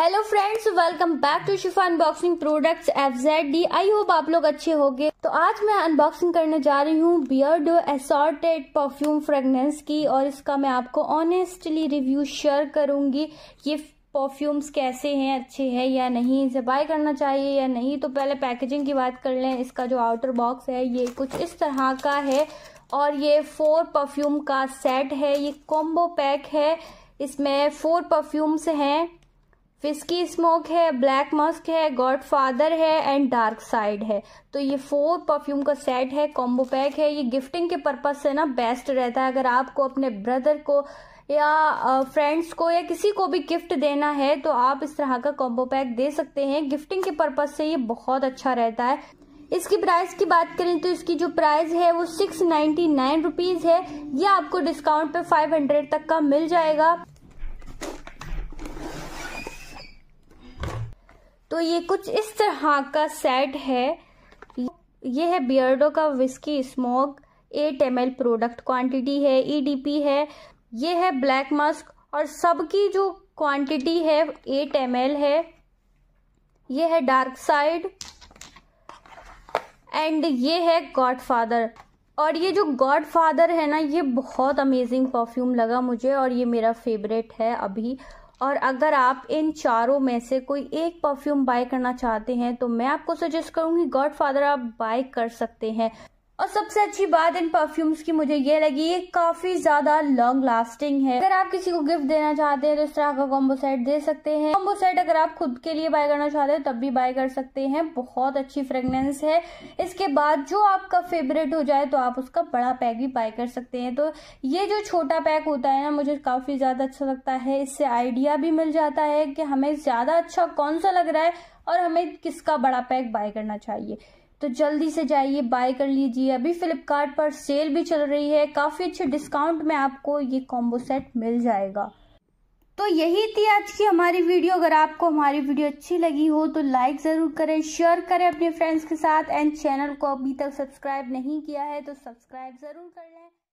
hello friends welcome back to Shifa unboxing products F Z D I hope आप लोग अच्छे होंगे तो आज मैं अनबॉक्सिंग करने जा रही हूँ बियर्डो एसॉर्टेड परफ्यूम फ्रेगनेंस की और इसका मैं आपको ऑनेस्टली रिव्यू शेयर करूंगी ये परफ्यूम्स कैसे हैं अच्छे हैं या नहीं इसे बाय करना चाहिए या नहीं तो पहले पैकेजिंग की बात कर लें इसका जो आउटर बॉक्स है ये कुछ इस तरह का है और ये फोर परफ्यूम का सेट है ये कॉम्बो पैक है इसमें फोर परफ्यूम्स हैं फिस्की स्मोक है ब्लैक मस्क है गॉड फादर है एंड डार्क साइड है तो ये फोर परफ्यूम का सेट है कॉम्बो पैक है ये गिफ्टिंग के पर्पज से ना बेस्ट रहता है अगर आपको अपने ब्रदर को या फ्रेंड्स को या किसी को भी गिफ्ट देना है तो आप इस तरह का कॉम्बो पैक दे सकते हैं गिफ्टिंग के पर्पज से ये बहुत अच्छा रहता है इसकी प्राइस की बात करें तो इसकी जो प्राइस है वो सिक्स नाइन्टी नाइन रुपीज़ है ये आपको डिस्काउंट पे फाइव हंड्रेड तक का मिल जाएगा तो ये कुछ इस तरह का सेट है ये है बियर्डो का whisky smoke eight M product quantity है ईडीपी e है ये है ब्लैक मास्क और सबकी जो क्वांटिटी है एट एम है ये है डार्क साइड एंड ये है गॉडफादर और ये जो गॉड फादर है ना ये बहुत अमेजिंग परफ्यूम लगा मुझे और ये मेरा फेवरेट है अभी और अगर आप इन चारों में से कोई एक परफ्यूम बाय करना चाहते हैं तो मैं आपको सजेस्ट करूंगी फादर आप बाय कर सकते हैं और सबसे अच्छी बात इन परफ्यूम्स की मुझे ये लगी ये काफी ज्यादा लॉन्ग लास्टिंग है अगर आप किसी को गिफ्ट देना चाहते हैं तो इस तरह का कॉम्बो सेट दे सकते हैं कॉम्बो सेट अगर आप खुद के लिए बाय करना चाहते हैं तब भी बाय कर सकते हैं बहुत अच्छी फ्रेगनेंस है इसके बाद जो आपका फेवरेट हो जाए तो आप उसका बड़ा पैक भी बाय कर सकते हैं तो ये जो छोटा पैक होता है ना मुझे काफी ज्यादा अच्छा लगता है इससे आइडिया भी मिल जाता है कि हमें ज्यादा अच्छा कौन सा लग रहा है और हमें किसका बड़ा पैक बाय करना चाहिए तो जल्दी से जाइए बाय कर लीजिए अभी फ्लिपकार्ट पर सेल भी चल रही है काफ़ी अच्छे डिस्काउंट में आपको ये कॉम्बो सेट मिल जाएगा तो यही थी आज की हमारी वीडियो अगर आपको हमारी वीडियो अच्छी लगी हो तो लाइक ज़रूर करें शेयर करें अपने फ्रेंड्स के साथ एंड चैनल को अभी तक सब्सक्राइब नहीं किया है तो सब्सक्राइब ज़रूर कर लें